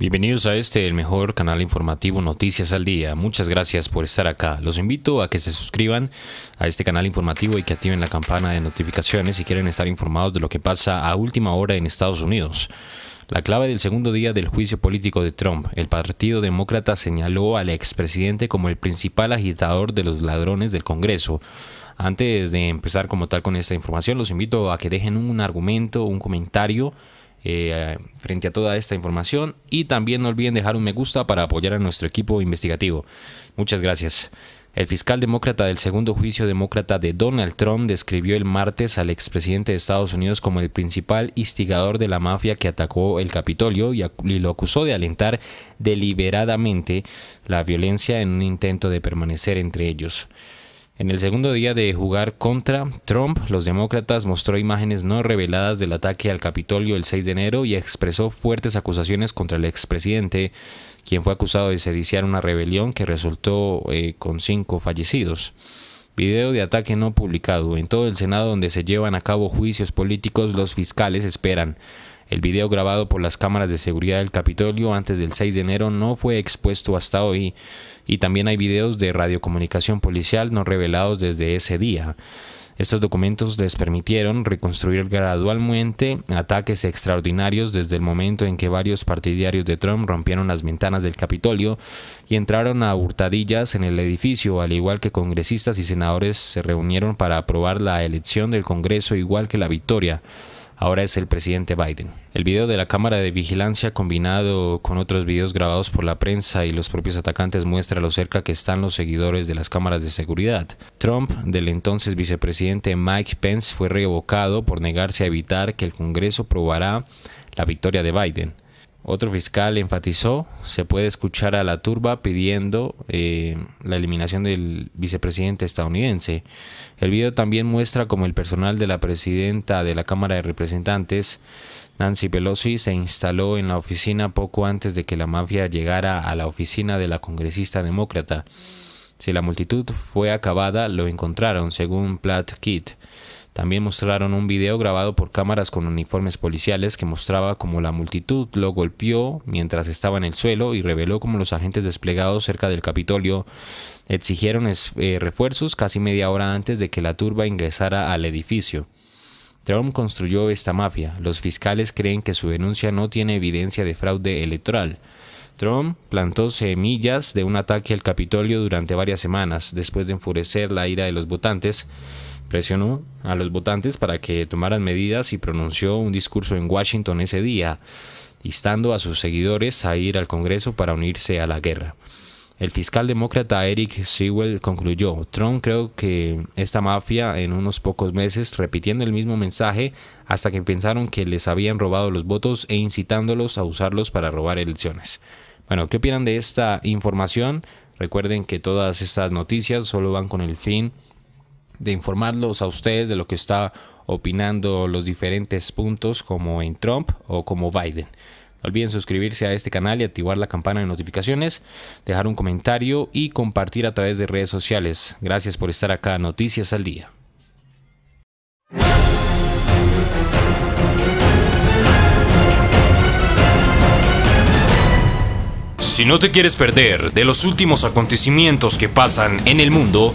Bienvenidos a este, el mejor canal informativo Noticias al Día. Muchas gracias por estar acá. Los invito a que se suscriban a este canal informativo y que activen la campana de notificaciones si quieren estar informados de lo que pasa a última hora en Estados Unidos. La clave del segundo día del juicio político de Trump, el Partido Demócrata señaló al expresidente como el principal agitador de los ladrones del Congreso. Antes de empezar como tal con esta información, los invito a que dejen un argumento, un comentario eh, frente a toda esta información y también no olviden dejar un me gusta para apoyar a nuestro equipo investigativo. Muchas gracias. El fiscal demócrata del segundo juicio demócrata de Donald Trump describió el martes al expresidente de Estados Unidos como el principal instigador de la mafia que atacó el Capitolio y, lo acusó de alentar deliberadamente la violencia en un intento de permanecer entre ellos. En el segundo día de jugar contra Trump, los demócratas mostró imágenes no reveladas del ataque al Capitolio el 6 de enero y expresó fuertes acusaciones contra el expresidente, quien fue acusado de sediciar una rebelión que resultó eh, con cinco fallecidos. Video de ataque no publicado. En todo el Senado donde se llevan a cabo juicios políticos, los fiscales esperan el video grabado por las cámaras de seguridad del Capitolio antes del 6 de enero no fue expuesto hasta hoy y también hay videos de radiocomunicación policial no revelados desde ese día. Estos documentos les permitieron reconstruir gradualmente ataques extraordinarios desde el momento en que varios partidarios de Trump rompieron las ventanas del Capitolio y entraron a hurtadillas en el edificio, al igual que congresistas y senadores se reunieron para aprobar la elección del Congreso igual que la victoria ahora es el presidente Biden. El video de la cámara de vigilancia combinado con otros videos grabados por la prensa y los propios atacantes muestra lo cerca que están los seguidores de las cámaras de seguridad. Trump, del entonces vicepresidente Mike Pence, fue revocado por negarse a evitar que el Congreso probara la victoria de Biden. Otro fiscal enfatizó, se puede escuchar a la turba pidiendo eh, la eliminación del vicepresidente estadounidense. El video también muestra como el personal de la presidenta de la Cámara de Representantes, Nancy Pelosi, se instaló en la oficina poco antes de que la mafia llegara a la oficina de la congresista demócrata. Si la multitud fue acabada, lo encontraron, según Platt Kitt. También mostraron un video grabado por cámaras con uniformes policiales que mostraba cómo la multitud lo golpeó mientras estaba en el suelo y reveló cómo los agentes desplegados cerca del Capitolio exigieron eh, refuerzos casi media hora antes de que la turba ingresara al edificio. Trump construyó esta mafia. Los fiscales creen que su denuncia no tiene evidencia de fraude electoral. Trump plantó semillas de un ataque al Capitolio durante varias semanas, después de enfurecer la ira de los votantes presionó a los votantes para que tomaran medidas y pronunció un discurso en Washington ese día, instando a sus seguidores a ir al Congreso para unirse a la guerra. El fiscal demócrata Eric Sewell concluyó, Trump creo que esta mafia en unos pocos meses repitiendo el mismo mensaje hasta que pensaron que les habían robado los votos e incitándolos a usarlos para robar elecciones. Bueno, ¿qué opinan de esta información? Recuerden que todas estas noticias solo van con el fin de informarlos a ustedes de lo que está opinando los diferentes puntos como en Trump o como Biden. No olviden suscribirse a este canal y activar la campana de notificaciones, dejar un comentario y compartir a través de redes sociales. Gracias por estar acá, Noticias al Día. Si no te quieres perder de los últimos acontecimientos que pasan en el mundo,